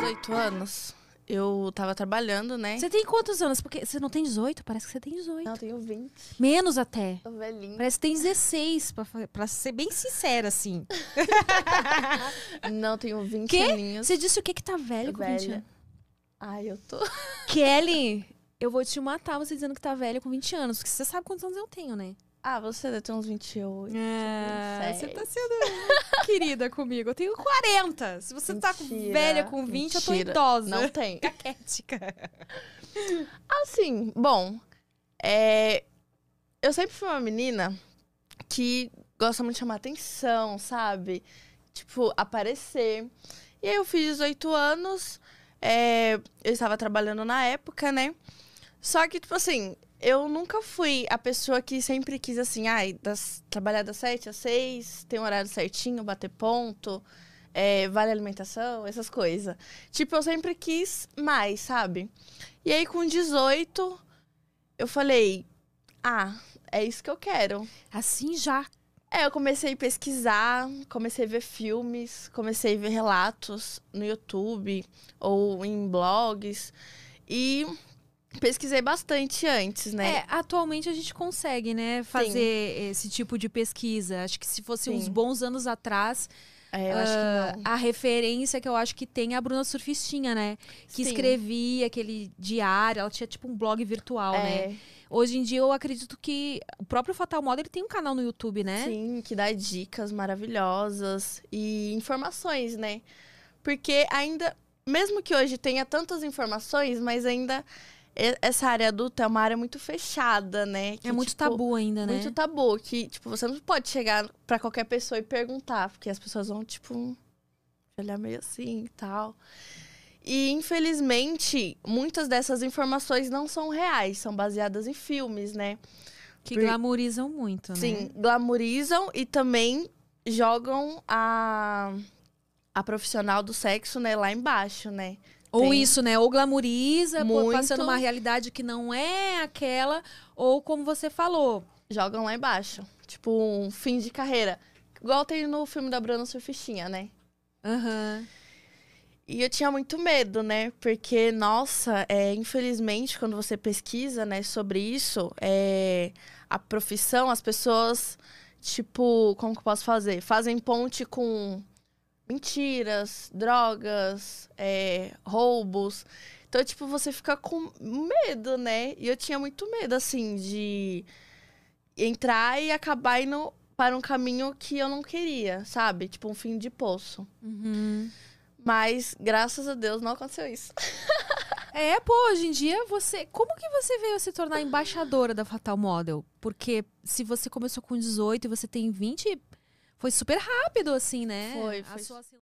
18 anos. Eu tava trabalhando, né? Você tem quantos anos? Porque você não tem 18? Parece que você tem 18. Não, eu tenho 20. Menos até. Tô velhinha. Parece que tem 16, pra, pra ser bem sincera, assim. não, tenho 20 que? aninhos. Você disse o que que tá velho com 20 anos? Ai, eu tô... Kelly, eu vou te matar você dizendo que tá velho com 20 anos. Porque você sabe quantos anos eu tenho, né? Ah, você deve ter uns 28. É, 27. você tá sendo querida comigo. Eu tenho 40. Se você mentira, tá com velha com 20, mentira. eu tô idosa. Não tem. Caquética. Assim, bom. É, eu sempre fui uma menina que gosta muito de chamar atenção, sabe? Tipo, aparecer. E aí eu fiz 18 anos. É, eu estava trabalhando na época, né? Só que, tipo assim, eu nunca fui a pessoa que sempre quis assim, ai, das, trabalhar das 7 às 6, ter um horário certinho, bater ponto, é, vale alimentação, essas coisas. Tipo, eu sempre quis mais, sabe? E aí com 18, eu falei, ah, é isso que eu quero. Assim já. É, eu comecei a pesquisar, comecei a ver filmes, comecei a ver relatos no YouTube ou em blogs. E pesquisei bastante antes, né? É, atualmente a gente consegue, né, fazer Sim. esse tipo de pesquisa. Acho que se fosse Sim. uns bons anos atrás, é, uh, a referência que eu acho que tem é a Bruna Surfistinha, né? Que Sim. escrevia aquele diário, ela tinha tipo um blog virtual, é. né? Hoje em dia eu acredito que o próprio Fatal Model ele tem um canal no YouTube, né? Sim, que dá dicas maravilhosas e informações, né? Porque ainda, mesmo que hoje tenha tantas informações, mas ainda essa área adulta é uma área muito fechada, né? Que, é muito tipo, tabu ainda, né? Muito tabu, que, tipo, você não pode chegar para qualquer pessoa e perguntar, porque as pessoas vão, tipo, olhar meio assim e tal. E, infelizmente, muitas dessas informações não são reais, são baseadas em filmes, né? Que glamorizam muito, né? Sim, glamorizam e também jogam a, a profissional do sexo, né, lá embaixo, né? Ou isso, né? Ou glamoriza, Muito. passando uma realidade que não é aquela, ou como você falou. Jogam lá embaixo. Tipo, um fim de carreira. Igual tem no filme da Bruna Surfistinha, né? Aham. Uhum. E eu tinha muito medo, né? Porque, nossa, é, infelizmente, quando você pesquisa, né, sobre isso, é, a profissão, as pessoas, tipo, como que eu posso fazer? Fazem ponte com mentiras, drogas, é, roubos. Então, tipo, você fica com medo, né? E eu tinha muito medo, assim, de entrar e acabar indo para um caminho que eu não queria, sabe? Tipo, um fim de poço. Uhum. Mas, graças a Deus, não aconteceu isso. é, pô, hoje em dia você. Como que você veio se tornar embaixadora da Fatal Model? Porque se você começou com 18 e você tem 20 foi super rápido, assim, né? Foi, foi.